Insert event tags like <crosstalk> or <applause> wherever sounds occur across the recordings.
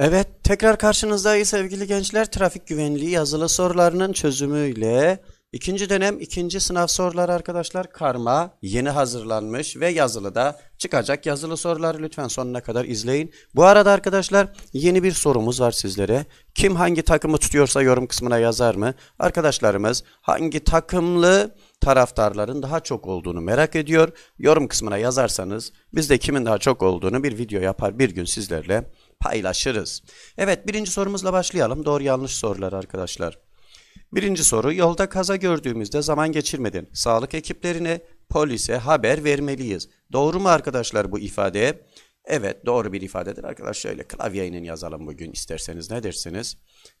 Evet, tekrar karşınızdayız sevgili gençler. Trafik güvenliği yazılı sorularının çözümüyle ikinci dönem ikinci sınav soruları arkadaşlar karma yeni hazırlanmış ve yazılı da çıkacak yazılı soruları lütfen sonuna kadar izleyin. Bu arada arkadaşlar yeni bir sorumuz var sizlere. Kim hangi takımı tutuyorsa yorum kısmına yazar mı? Arkadaşlarımız hangi takımlı taraftarların daha çok olduğunu merak ediyor. Yorum kısmına yazarsanız biz de kimin daha çok olduğunu bir video yapar bir gün sizlerle paylaşırız. Evet birinci sorumuzla başlayalım. Doğru yanlış sorular arkadaşlar. Birinci soru yolda kaza gördüğümüzde zaman geçirmeden sağlık ekiplerine polise haber vermeliyiz. Doğru mu arkadaşlar bu ifade? Evet doğru bir ifadedir arkadaşlar. Şöyle klavyeyle yazalım bugün isterseniz ne dersiniz?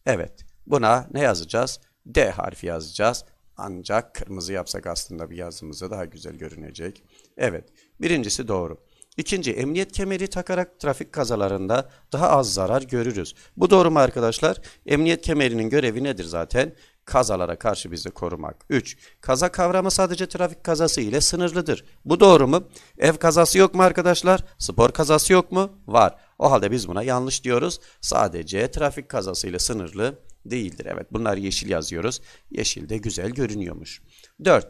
Evet buna ne yazacağız? D harfi yazacağız. Ancak kırmızı yapsak aslında bir yazımızı daha güzel görünecek. Evet birincisi doğru. İkinci, emniyet kemeri takarak trafik kazalarında daha az zarar görürüz. Bu doğru mu arkadaşlar? Emniyet kemerinin görevi nedir zaten? Kazalara karşı bizi korumak. 3. Kaza kavramı sadece trafik kazası ile sınırlıdır. Bu doğru mu? Ev kazası yok mu arkadaşlar? Spor kazası yok mu? Var. O halde biz buna yanlış diyoruz. Sadece trafik kazası ile sınırlı değildir. Evet bunlar yeşil yazıyoruz. Yeşil de güzel görünüyormuş. 4.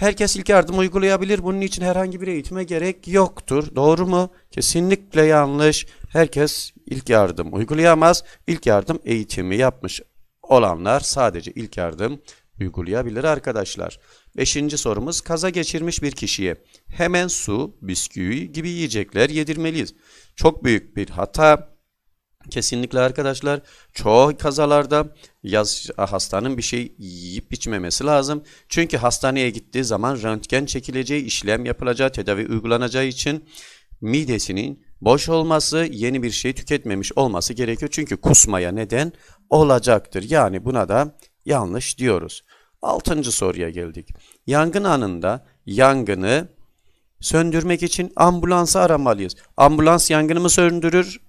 Herkes ilk yardım uygulayabilir. Bunun için herhangi bir eğitime gerek yoktur. Doğru mu? Kesinlikle yanlış. Herkes ilk yardım uygulayamaz. İlk yardım eğitimi yapmış olanlar sadece ilk yardım uygulayabilir arkadaşlar. Beşinci sorumuz kaza geçirmiş bir kişiye hemen su, bisküvi gibi yiyecekler yedirmeliyiz. Çok büyük bir hata Kesinlikle arkadaşlar çoğu kazalarda yaz, hastanın bir şey yiyip içmemesi lazım. Çünkü hastaneye gittiği zaman röntgen çekileceği, işlem yapılacağı, tedavi uygulanacağı için midesinin boş olması, yeni bir şey tüketmemiş olması gerekiyor. Çünkü kusmaya neden olacaktır. Yani buna da yanlış diyoruz. Altıncı soruya geldik. Yangın anında yangını söndürmek için ambulansı aramalıyız. Ambulans yangını mı söndürür?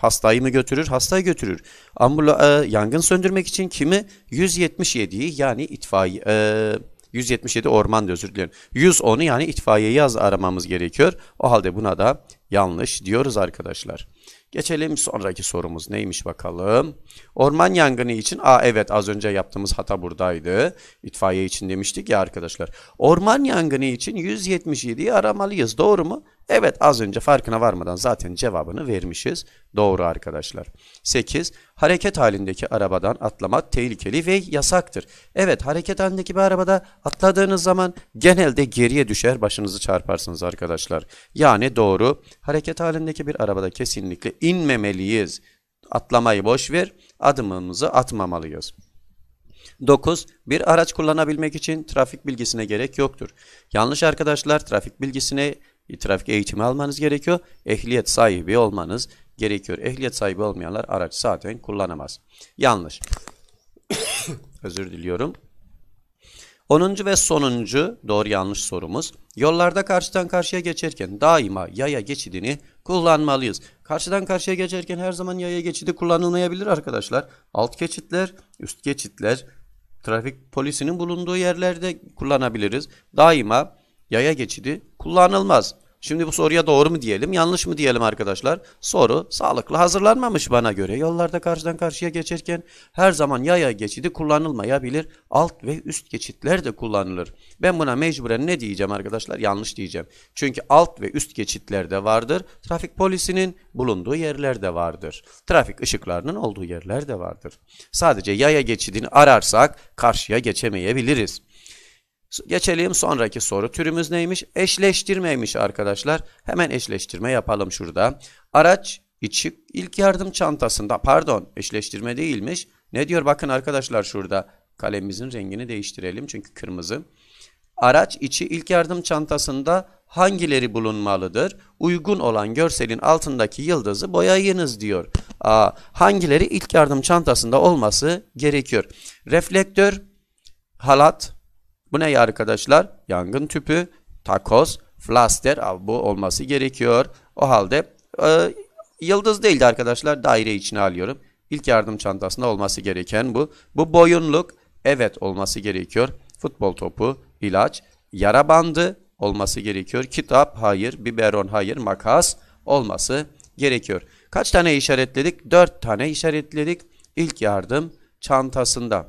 Hastayı mı götürür? Hastayı götürür. Ambula, e, yangın söndürmek için kimi? 177'yi yani itfaiye... E, 177 orman da özür dilerim. 110'u yani itfaiye yaz aramamız gerekiyor. O halde buna da yanlış diyoruz arkadaşlar. Geçelim sonraki sorumuz neymiş bakalım. Orman yangını için a evet az önce yaptığımız hata buradaydı. İtfaiye için demiştik ya arkadaşlar. Orman yangını için 177'yi aramalıyız doğru mu? Evet az önce farkına varmadan zaten cevabını vermişiz. Doğru arkadaşlar. 8. Hareket halindeki arabadan atlamak tehlikeli ve yasaktır. Evet hareket halindeki bir arabada atladığınız zaman genelde geriye düşer başınızı çarparsınız arkadaşlar. Yani doğru hareket halindeki bir arabada kesinlikle inmemeliyiz. Atlamayı boş ver adımımızı atmamalıyız. 9. Bir araç kullanabilmek için trafik bilgisine gerek yoktur. Yanlış arkadaşlar trafik bilgisine e, trafik eğitimi almanız gerekiyor. Ehliyet sahibi olmanız gerekiyor. Ehliyet sahibi olmayanlar araç zaten kullanamaz. Yanlış. <coughs> Özür diliyorum. 10. ve sonuncu doğru yanlış sorumuz. Yollarda karşıdan karşıya geçerken daima yaya geçidini kullanmalıyız. Karşıdan karşıya geçerken her zaman yaya geçidi kullanılmayabilir arkadaşlar. Alt geçitler, üst geçitler, trafik polisinin bulunduğu yerlerde kullanabiliriz. Daima yaya geçidi kullanılmaz. Şimdi bu soruya doğru mu diyelim, yanlış mı diyelim arkadaşlar? Soru sağlıklı hazırlanmamış bana göre. Yollarda karşıdan karşıya geçerken her zaman yaya geçidi kullanılmayabilir. Alt ve üst geçitler de kullanılır. Ben buna mecburen ne diyeceğim arkadaşlar? Yanlış diyeceğim. Çünkü alt ve üst geçitler de vardır. Trafik polisinin bulunduğu yerler de vardır. Trafik ışıklarının olduğu yerler de vardır. Sadece yaya geçidini ararsak karşıya geçemeyebiliriz. Geçelim sonraki soru türümüz neymiş? Eşleştirmeymiş arkadaşlar. Hemen eşleştirme yapalım şurada. Araç içi ilk yardım çantasında pardon eşleştirme değilmiş. Ne diyor bakın arkadaşlar şurada. Kalemimizin rengini değiştirelim çünkü kırmızı. Araç içi ilk yardım çantasında hangileri bulunmalıdır? Uygun olan görselin altındaki yıldızı boyayınız diyor. Aa, hangileri ilk yardım çantasında olması gerekiyor? Reflektör, halat, bu ne arkadaşlar? Yangın tüpü, takoz, flaster. Bu olması gerekiyor. O halde e, yıldız değildi arkadaşlar. Daire içine alıyorum. İlk yardım çantasında olması gereken bu. Bu boyunluk evet olması gerekiyor. Futbol topu, ilaç, yara bandı olması gerekiyor. Kitap hayır, biberon hayır, makas olması gerekiyor. Kaç tane işaretledik? 4 tane işaretledik. ilk yardım çantasında.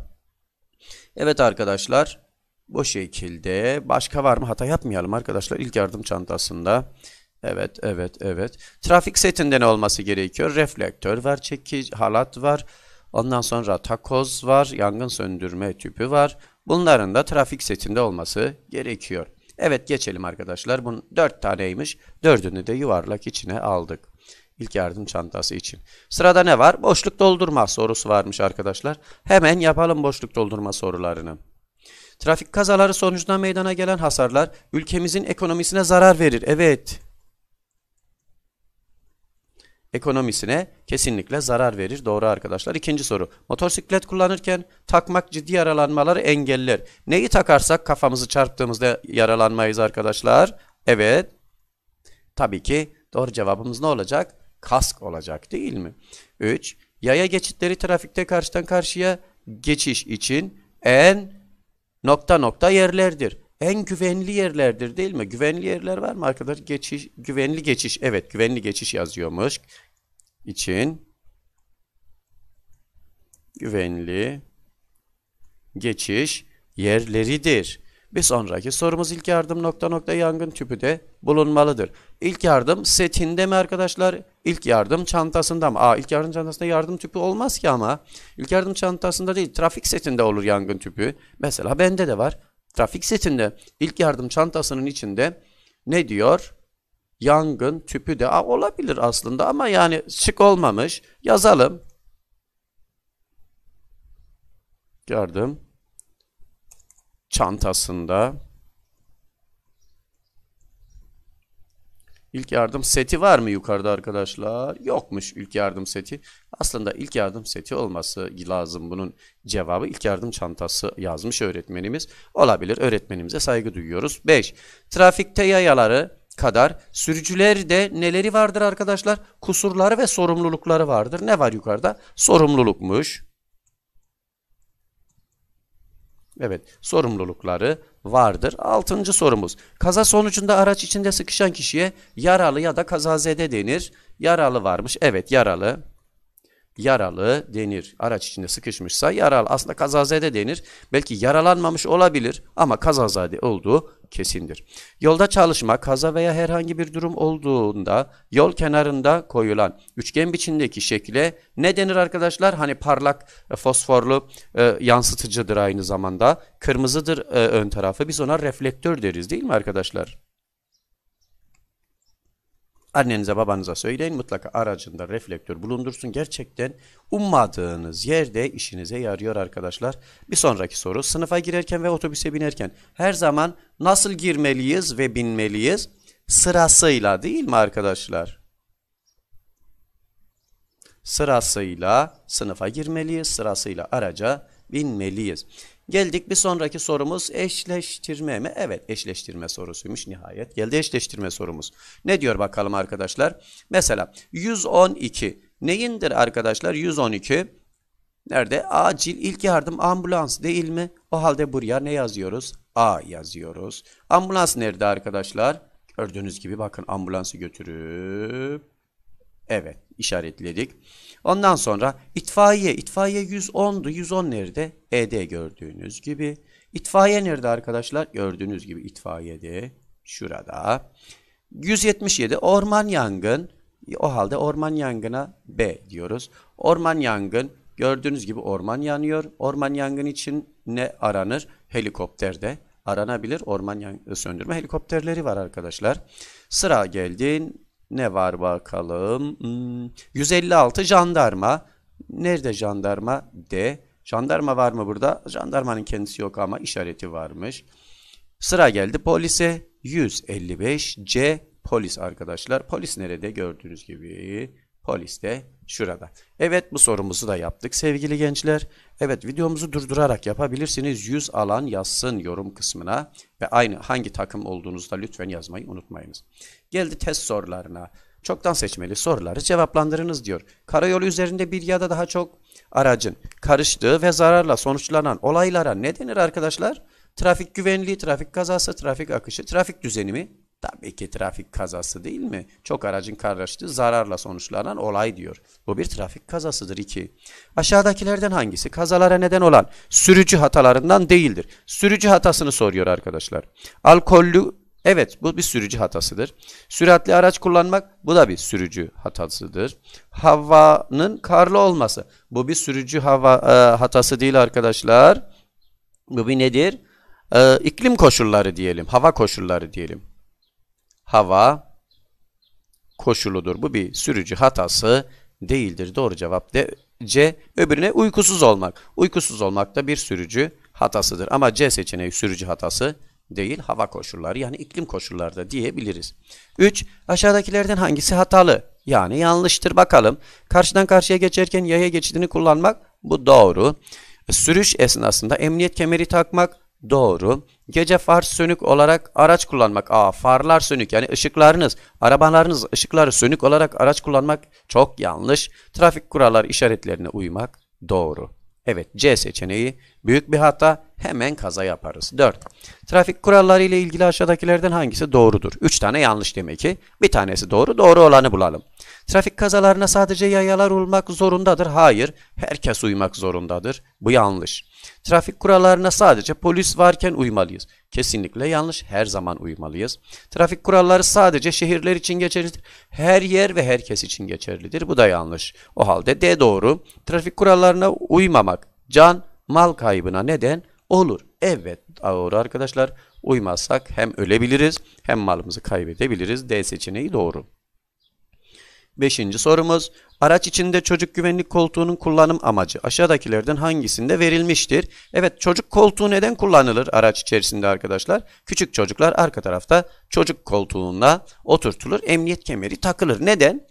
Evet arkadaşlar bu şekilde başka var mı? Hata yapmayalım arkadaşlar. İlk yardım çantasında. Evet, evet, evet. Trafik setinde ne olması gerekiyor? Reflektör var, çekici, halat var. Ondan sonra takoz var, yangın söndürme tüpü var. Bunların da trafik setinde olması gerekiyor. Evet geçelim arkadaşlar. Bunun dört taneymiş. Dördünü de yuvarlak içine aldık. İlk yardım çantası için. Sırada ne var? Boşluk doldurma sorusu varmış arkadaşlar. Hemen yapalım boşluk doldurma sorularını. Trafik kazaları sonucunda meydana gelen hasarlar ülkemizin ekonomisine zarar verir. Evet. Ekonomisine kesinlikle zarar verir. Doğru arkadaşlar. İkinci soru. Motosiklet kullanırken takmak ciddi yaralanmaları engeller. Neyi takarsak kafamızı çarptığımızda yaralanmayız arkadaşlar. Evet. Tabii ki doğru cevabımız ne olacak? Kask olacak değil mi? 3. Yaya geçitleri trafikte karşıdan karşıya geçiş için en nokta nokta yerlerdir. En güvenli yerlerdir değil mi? Güvenli yerler var mı arkadaşlar? Geçiş, güvenli geçiş. Evet güvenli geçiş yazıyormuş. için güvenli geçiş yerleridir. Bir sonraki sorumuz ilk yardım nokta nokta yangın tüpü de bulunmalıdır. İlk yardım setinde mi arkadaşlar? İlk yardım çantasında mı? Aa ilk yardım çantasında yardım tüpü olmaz ki ama. İlk yardım çantasında değil trafik setinde olur yangın tüpü. Mesela bende de var. Trafik setinde ilk yardım çantasının içinde ne diyor? Yangın tüpü de Aa, olabilir aslında ama yani şık olmamış. Yazalım. Yardım çantasında ilk yardım seti var mı yukarıda arkadaşlar? Yokmuş ilk yardım seti. Aslında ilk yardım seti olması lazım bunun cevabı. İlk yardım çantası yazmış öğretmenimiz. Olabilir öğretmenimize saygı duyuyoruz. 5. Trafikte yayaları kadar sürücülerde neleri vardır arkadaşlar? Kusurları ve sorumlulukları vardır. Ne var yukarıda? Sorumlulukmuş. Evet, sorumlulukları vardır. Altıncı sorumuz. Kaza sonucunda araç içinde sıkışan kişiye yaralı ya da kazazede denir. Yaralı varmış. Evet, yaralı yaralı denir. Araç içinde sıkışmışsa yaralı. Aslında kazazede denir. Belki yaralanmamış olabilir ama kazazade olduğu kesindir. Yolda çalışma, kaza veya herhangi bir durum olduğunda yol kenarında koyulan üçgen biçimdeki şekle ne denir arkadaşlar? Hani parlak e, fosforlu e, yansıtıcıdır aynı zamanda. Kırmızıdır e, ön tarafı. Biz ona reflektör deriz değil mi arkadaşlar? Annenize babanıza söyleyin mutlaka aracında reflektör bulundursun. Gerçekten ummadığınız yerde işinize yarıyor arkadaşlar. Bir sonraki soru sınıfa girerken ve otobüse binerken her zaman nasıl girmeliyiz ve binmeliyiz? Sırasıyla değil mi arkadaşlar? Sırasıyla sınıfa girmeliyiz, sırasıyla araca binmeliyiz. Geldik bir sonraki sorumuz eşleştirme mi? Evet eşleştirme sorusuymuş nihayet. Geldi eşleştirme sorumuz. Ne diyor bakalım arkadaşlar? Mesela 112 neyindir arkadaşlar? 112 nerede? Acil ilk yardım ambulans değil mi? O halde buraya ne yazıyoruz? A yazıyoruz. Ambulans nerede arkadaşlar? Gördüğünüz gibi bakın ambulansı götürüp evet işaretledik. Ondan sonra itfaiye, itfaiye 110'du. 110 nerede? E'de gördüğünüz gibi. İtfaiye nerede arkadaşlar? Gördüğünüz gibi itfaiyede şurada. 177 orman yangın. O halde orman yangına B diyoruz. Orman yangın gördüğünüz gibi orman yanıyor. Orman yangın için ne aranır? Helikopterde aranabilir. Orman yangını söndürme helikopterleri var arkadaşlar. Sıra geldi ne var bakalım? Hmm, 156 jandarma. Nerede jandarma? D. Jandarma var mı burada? Jandarmanın kendisi yok ama işareti varmış. Sıra geldi polise. 155 C. Polis arkadaşlar. Polis nerede? Gördüğünüz gibi polis de şurada. Evet bu sorumuzu da yaptık sevgili gençler. Evet videomuzu durdurarak yapabilirsiniz. 100 alan yazsın yorum kısmına ve aynı hangi takım olduğunuzda lütfen yazmayı unutmayınız. Geldi test sorularına. Çoktan seçmeli soruları cevaplandırınız diyor. Karayolu üzerinde bir ya da daha çok aracın karıştığı ve zararla sonuçlanan olaylara ne denir arkadaşlar? Trafik güvenliği, trafik kazası, trafik akışı, trafik düzenimi Tabii ki trafik kazası değil mi? Çok aracın karşılaştığı zararla sonuçlanan olay diyor. Bu bir trafik kazasıdır. iki. Aşağıdakilerden hangisi kazalara neden olan sürücü hatalarından değildir? Sürücü hatasını soruyor arkadaşlar. Alkollü Evet bu bir sürücü hatasıdır. Süratli araç kullanmak bu da bir sürücü hatasıdır. Havanın karlı olması bu bir sürücü hava e, hatası değil arkadaşlar. Bu bir nedir? E, iklim koşulları diyelim, hava koşulları diyelim hava koşuludur. Bu bir sürücü hatası değildir. Doğru cevap de C. Öbürüne uykusuz olmak. Uykusuz olmak da bir sürücü hatasıdır. Ama C seçeneği sürücü hatası değil, hava koşulları yani iklim koşulları da diyebiliriz. 3. Aşağıdakilerden hangisi hatalı? Yani yanlıştır bakalım. Karşıdan karşıya geçerken yaya geçidini kullanmak bu doğru. Sürüş esnasında emniyet kemeri takmak Doğru. Gece far sönük olarak araç kullanmak. Aa farlar sönük yani ışıklarınız, arabalarınız ışıkları sönük olarak araç kullanmak çok yanlış. Trafik kurallar işaretlerine uymak doğru. Evet C seçeneği büyük bir hata hemen kaza yaparız. 4. Trafik kuralları ile ilgili aşağıdakilerden hangisi doğrudur? 3 tane yanlış demek ki. Bir tanesi doğru. Doğru olanı bulalım. Trafik kazalarına sadece yayalar uymak zorundadır. Hayır. Herkes uymak zorundadır. Bu yanlış. Trafik kurallarına sadece polis varken uymalıyız. Kesinlikle yanlış. Her zaman uymalıyız. Trafik kuralları sadece şehirler için geçerlidir. Her yer ve herkes için geçerlidir. Bu da yanlış. O halde D doğru. Trafik kurallarına uymamak can, mal kaybına neden olur. Evet doğru arkadaşlar. Uymazsak hem ölebiliriz hem malımızı kaybedebiliriz. D seçeneği doğru. Beşinci sorumuz. Araç içinde çocuk güvenlik koltuğunun kullanım amacı aşağıdakilerden hangisinde verilmiştir? Evet çocuk koltuğu neden kullanılır araç içerisinde arkadaşlar? Küçük çocuklar arka tarafta çocuk koltuğunda oturtulur. Emniyet kemeri takılır. Neden?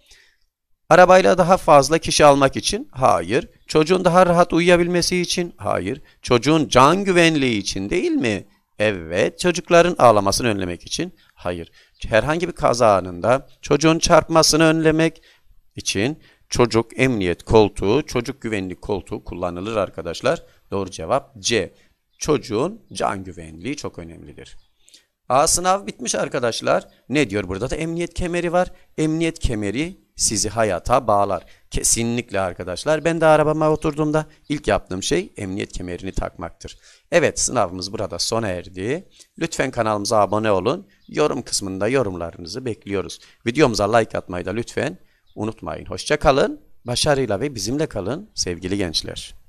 Arabayla daha fazla kişi almak için? Hayır. Çocuğun daha rahat uyuyabilmesi için? Hayır. Çocuğun can güvenliği için değil mi? Evet. Çocukların ağlamasını önlemek için? Hayır herhangi bir kaza anında çocuğun çarpmasını önlemek için çocuk emniyet koltuğu, çocuk güvenlik koltuğu kullanılır arkadaşlar. Doğru cevap C. Çocuğun can güvenliği çok önemlidir. A sınav bitmiş arkadaşlar. Ne diyor burada da emniyet kemeri var. Emniyet kemeri sizi hayata bağlar. Kesinlikle arkadaşlar. Ben de arabama oturduğumda ilk yaptığım şey emniyet kemerini takmaktır. Evet sınavımız burada sona erdi. Lütfen kanalımıza abone olun. Yorum kısmında yorumlarınızı bekliyoruz. Videomuza like atmayı da lütfen unutmayın. Hoşça kalın. Başarıyla ve bizimle kalın sevgili gençler.